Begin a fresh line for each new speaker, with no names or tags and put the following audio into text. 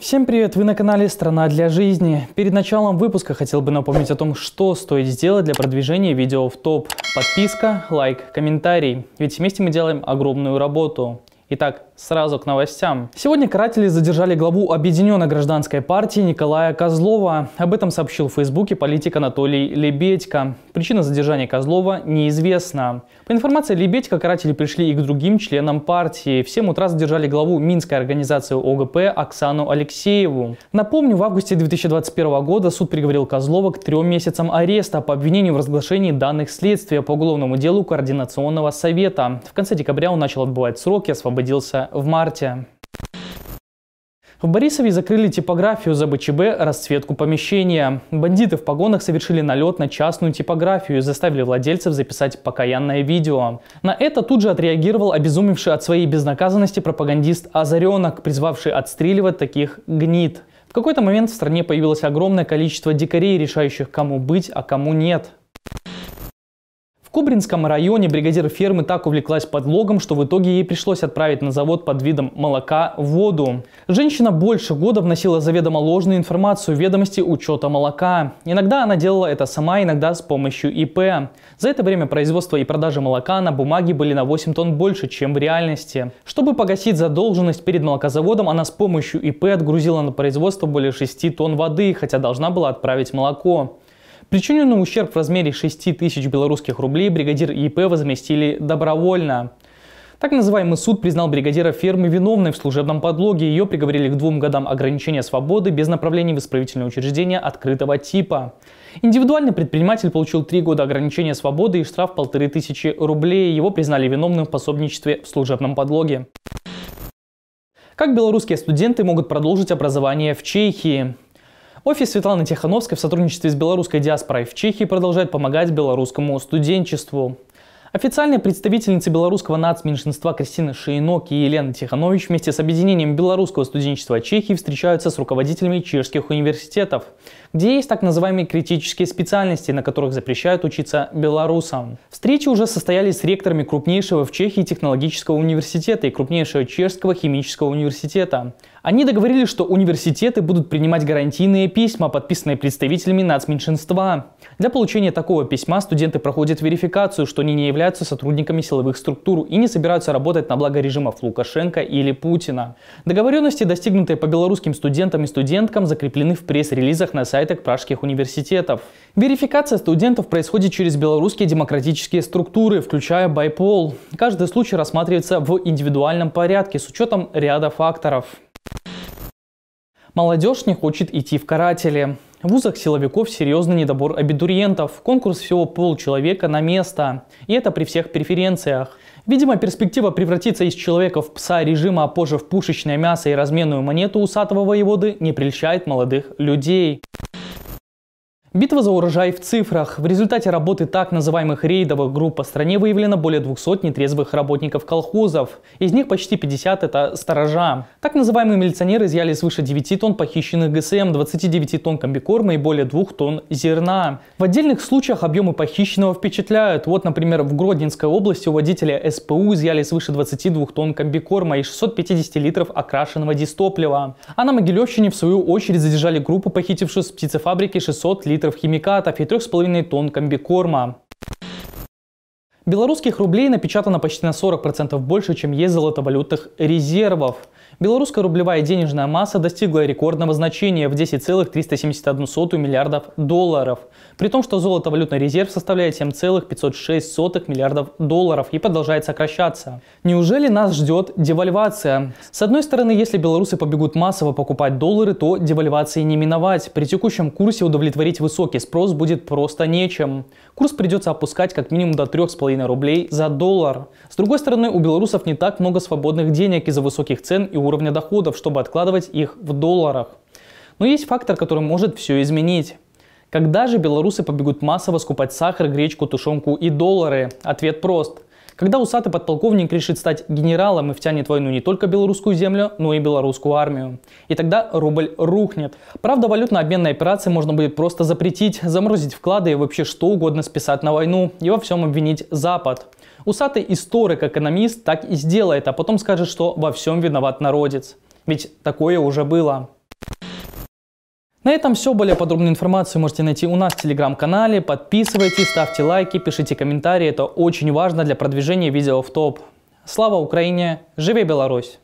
Всем привет! Вы на канале «Страна для жизни». Перед началом выпуска хотел бы напомнить о том, что стоит сделать для продвижения видео в топ. Подписка, лайк, комментарий. Ведь вместе мы делаем огромную работу. Итак, Сразу к новостям. Сегодня каратели задержали главу Объединенной гражданской партии Николая Козлова. Об этом сообщил в Фейсбуке политик Анатолий Лебедько. Причина задержания Козлова неизвестна. По информации Лебедько, каратели пришли и к другим членам партии. В 7 утра задержали главу Минской организации ОГП Оксану Алексееву. Напомню, в августе 2021 года суд приговорил Козлова к трем месяцам ареста по обвинению в разглашении данных следствия по уголовному делу Координационного совета. В конце декабря он начал отбывать срок и освободился в марте. В Борисове закрыли типографию за БЧБ расцветку помещения. Бандиты в погонах совершили налет на частную типографию и заставили владельцев записать покаянное видео. На это тут же отреагировал обезумевший от своей безнаказанности пропагандист Озаренок, призвавший отстреливать таких гнид. В какой-то момент в стране появилось огромное количество дикарей, решающих, кому быть, а кому нет. В Кубринском районе бригадир фермы так увлеклась подлогом, что в итоге ей пришлось отправить на завод под видом молока воду. Женщина больше года вносила заведомо ложную информацию в ведомости учета молока. Иногда она делала это сама, иногда с помощью ИП. За это время производство и продажи молока на бумаге были на 8 тонн больше, чем в реальности. Чтобы погасить задолженность перед молокозаводом, она с помощью ИП отгрузила на производство более 6 тонн воды, хотя должна была отправить молоко. Причиненный ущерб в размере 6 тысяч белорусских рублей бригадир ИП возместили добровольно. Так называемый суд признал бригадира фермы виновной в служебном подлоге. Ее приговорили к двум годам ограничения свободы без направления в исправительное учреждение открытого типа. Индивидуальный предприниматель получил три года ограничения свободы и штраф полторы тысячи рублей. Его признали виновным в пособничестве в служебном подлоге. Как белорусские студенты могут продолжить образование в Чехии? Офис Светланы Тихановской в сотрудничестве с белорусской диаспорой в Чехии продолжает помогать белорусскому студенчеству. Официальные представительницы белорусского нацменьшинства Кристина Шейнок и Елена Тиханович вместе с объединением белорусского студенчества Чехии встречаются с руководителями чешских университетов, где есть так называемые критические специальности, на которых запрещают учиться белорусам. Встречи уже состоялись с ректорами крупнейшего в Чехии технологического университета и крупнейшего чешского химического университета, они договорились, что университеты будут принимать гарантийные письма, подписанные представителями нацменьшинства. Для получения такого письма студенты проходят верификацию, что они не являются сотрудниками силовых структур и не собираются работать на благо режимов Лукашенко или Путина. Договоренности, достигнутые по белорусским студентам и студенткам, закреплены в пресс-релизах на сайтах пражских университетов. Верификация студентов происходит через белорусские демократические структуры, включая Байпол. Каждый случай рассматривается в индивидуальном порядке с учетом ряда факторов. Молодежь не хочет идти в каратели. В вузах силовиков серьезный недобор абитуриентов. Конкурс всего полчеловека на место. И это при всех преференциях. Видимо, перспектива превратиться из человека в пса режима, а позже в пушечное мясо и разменную монету усатого воеводы не прельщает молодых людей. Битва за урожай в цифрах. В результате работы так называемых рейдовых групп по стране выявлено более 200 нетрезвых работников колхозов. Из них почти 50 – это сторожа. Так называемые милиционеры изъяли свыше 9 тонн похищенных ГСМ, 29 тонн комбикорма и более 2 тонн зерна. В отдельных случаях объемы похищенного впечатляют. Вот, например, в Гродненской области у водителя СПУ изъяли свыше 22 тонн комбикорма и 650 литров окрашенного дистоплива. А на Могилевщине, в свою очередь, задержали группу, похитившую с птицефабрики 600 литров литров химикатов и 3,5 тонн комбикорма. Белорусских рублей напечатано почти на 40% больше, чем есть золотовалютных резервов белорусская рублевая денежная масса достигла рекордного значения в 10,371 миллиардов долларов, при том, что золотовалютный резерв составляет 7,506 миллиардов долларов и продолжает сокращаться. Неужели нас ждет девальвация? С одной стороны, если белорусы побегут массово покупать доллары, то девальвации не миновать. При текущем курсе удовлетворить высокий спрос будет просто нечем. Курс придется опускать как минимум до 3,5 рублей за доллар. С другой стороны, у белорусов не так много свободных денег из-за высоких цен и уровня уровня доходов, чтобы откладывать их в долларах. Но есть фактор, который может все изменить. Когда же белорусы побегут массово скупать сахар, гречку, тушенку и доллары? Ответ прост. Когда усатый подполковник решит стать генералом и втянет в войну не только белорусскую землю, но и белорусскую армию. И тогда рубль рухнет. Правда, валютно-обменные операции можно будет просто запретить, заморозить вклады и вообще что угодно списать на войну и во всем обвинить Запад. Усатый историк, экономист так и сделает, а потом скажет, что во всем виноват народец. Ведь такое уже было. На этом все. Более подробную информацию можете найти у нас в телеграм-канале. Подписывайтесь, ставьте лайки, пишите комментарии. Это очень важно для продвижения видео в топ. Слава Украине! живи Беларусь!